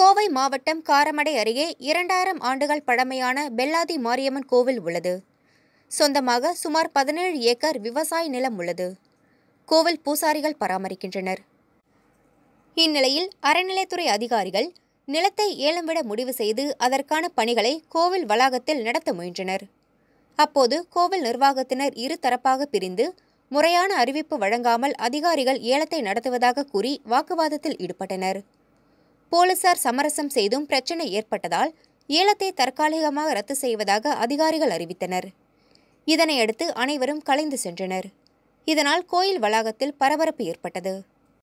கோவை மாவட்டம் காரமடை அருகே இரண்டாயிரம் ஆண்டுகள் பழமையான பெல்லாதி மாரியம்மன் கோவில் உள்ளது சொந்தமாக சுமார் பதினேழு ஏக்கர் விவசாய நிலம் உள்ளது கோவில் பூசாரிகள் பராமரிக்கின்றனர் இந்நிலையில் அறநிலைத்துறை அதிகாரிகள் நிலத்தை ஏலம் விட முடிவு செய்து அதற்கான பணிகளை கோவில் வளாகத்தில் நடத்த முயன்றனர் அப்போது கோவில் நிர்வாகத்தினர் இரு தரப்பாக பிரிந்து முறையான அறிவிப்பு வழங்காமல் அதிகாரிகள் ஏலத்தை நடத்துவதாக கூறி வாக்குவாதத்தில் ஈடுபட்டனர் போலீசார் சமரசம் செய்தும் பிரச்சனை ஏற்பட்டதால் ஏலத்தை தற்காலிகமாக ரத்து செய்வதாக அதிகாரிகள் அறிவித்தனர் இதனையடுத்து அனைவரும் கலைந்து சென்றனர் இதனால் கோயில் வளாகத்தில் பரபரப்பு ஏற்பட்டது